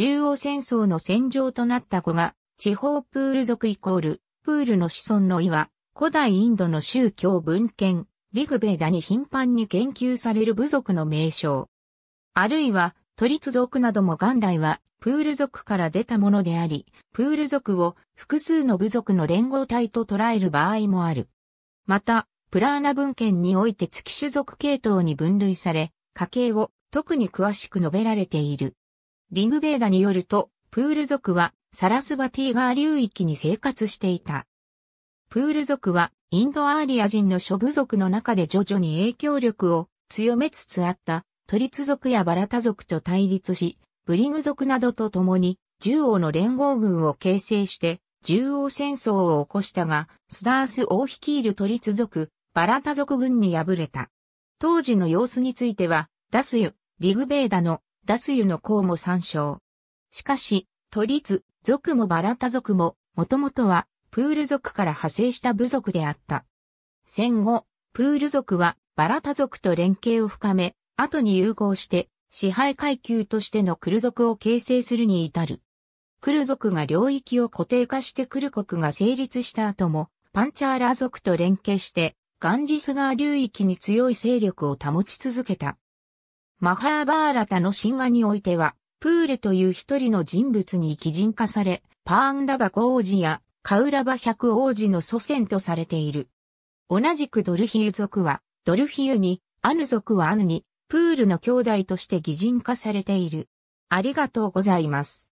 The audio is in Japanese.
中央戦争の戦場となった子が、地方プール族イコール、プールの子孫の意は、古代インドの宗教文献、リグベーダに頻繁に研究される部族の名称。あるいは、都立族なども元来は、プール族から出たものであり、プール族を複数の部族の連合体と捉える場合もある。また、プラーナ文献において月種族系統に分類され、家系を特に詳しく述べられている。リグベーダによると、プール族はサラスバティーガー流域に生活していた。プール族はインドアーリア人の諸部族の中で徐々に影響力を強めつつあったトリツ族やバラタ族と対立し、ブリグ族などと共に獣王の連合軍を形成して獣王戦争を起こしたが、スダース王率いるトリツ族、バラタ族軍に敗れた。当時の様子については、ダスユ、リグベーダのダすユの項も参照。しかし、都立、族もバラタ族も、もともとは、プール族から派生した部族であった。戦後、プール族は、バラタ族と連携を深め、後に融合して、支配階級としてのクル族を形成するに至る。クル族が領域を固定化してクル国が成立した後も、パンチャーラ族と連携して、ガンジス川流域に強い勢力を保ち続けた。マハーバーラタの神話においては、プーレという一人の人物に擬人化され、パーンダバコ王子やカウラバ百王子の祖先とされている。同じくドルヒユ族は、ドルヒユに、アヌ族はアヌに、プールの兄弟として擬人化されている。ありがとうございます。